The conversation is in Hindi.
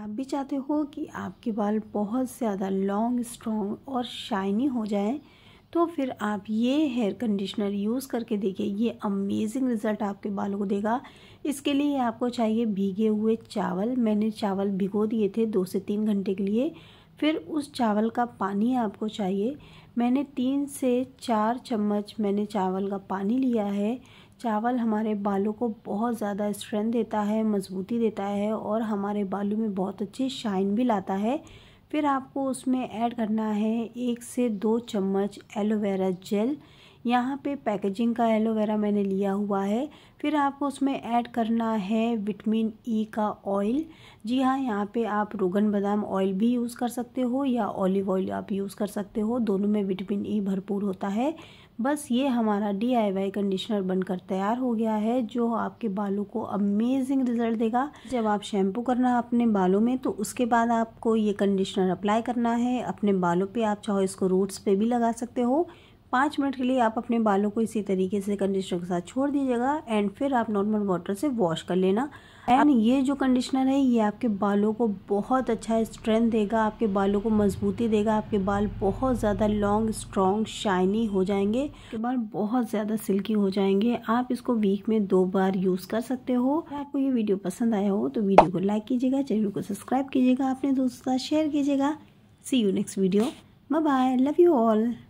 आप भी चाहते हो कि आपके बाल बहुत ज़्यादा लॉन्ग स्ट्रॉन्ग और शाइनी हो जाए तो फिर आप ये हेयर कंडीशनर यूज़ करके देखिए ये अमेजिंग रिज़ल्ट आपके बालों को देगा इसके लिए आपको चाहिए भीगे हुए चावल मैंने चावल भिगो दिए थे दो से तीन घंटे के लिए फिर उस चावल का पानी आपको चाहिए मैंने तीन से चार चम्मच मैंने चावल का पानी लिया है चावल हमारे बालों को बहुत ज़्यादा स्ट्रेंथ देता है मज़बूती देता है और हमारे बालों में बहुत अच्छी शाइन भी लाता है फिर आपको उसमें ऐड करना है एक से दो चम्मच एलोवेरा जेल यहाँ पे पैकेजिंग का एलोवेरा मैंने लिया हुआ है फिर आपको उसमें ऐड करना है विटामिन ई e का ऑयल जी हाँ यहाँ पे आप रोगन बादाम ऑयल भी यूज़ कर सकते हो या ऑलिव ऑयल आप यूज़ कर सकते हो दोनों में विटामिन ई e भरपूर होता है बस ये हमारा डी कंडीशनर बनकर तैयार हो गया है जो आपके बालों को अमेजिंग रिजल्ट देगा जब आप शैम्पू करना अपने बालों में तो उसके बाद आपको ये कंडीशनर अप्लाई करना है अपने बालों पे आप चाहो इसको रूट्स पे भी लगा सकते हो पाँच मिनट के लिए आप अपने बालों को इसी तरीके से कंडीशनर के साथ छोड़ दीजिएगा एंड फिर आप नॉर्मल वाटर से वॉश कर लेना एंड ये जो कंडीशनर है ये आपके बालों को बहुत अच्छा स्ट्रेंथ देगा आपके बालों को मजबूती देगा आपके बाल बहुत ज़्यादा लॉन्ग स्ट्रॉन्ग शाइनी हो जाएंगे आपके बाल बहुत ज़्यादा सिल्की हो जाएंगे आप इसको वीक में दो बार यूज़ कर सकते हो आपको ये वीडियो पसंद आया हो तो वीडियो को लाइक कीजिएगा चैनल को सब्सक्राइब कीजिएगा अपने दोस्तों के साथ शेयर कीजिएगा see you next video bye bye love you all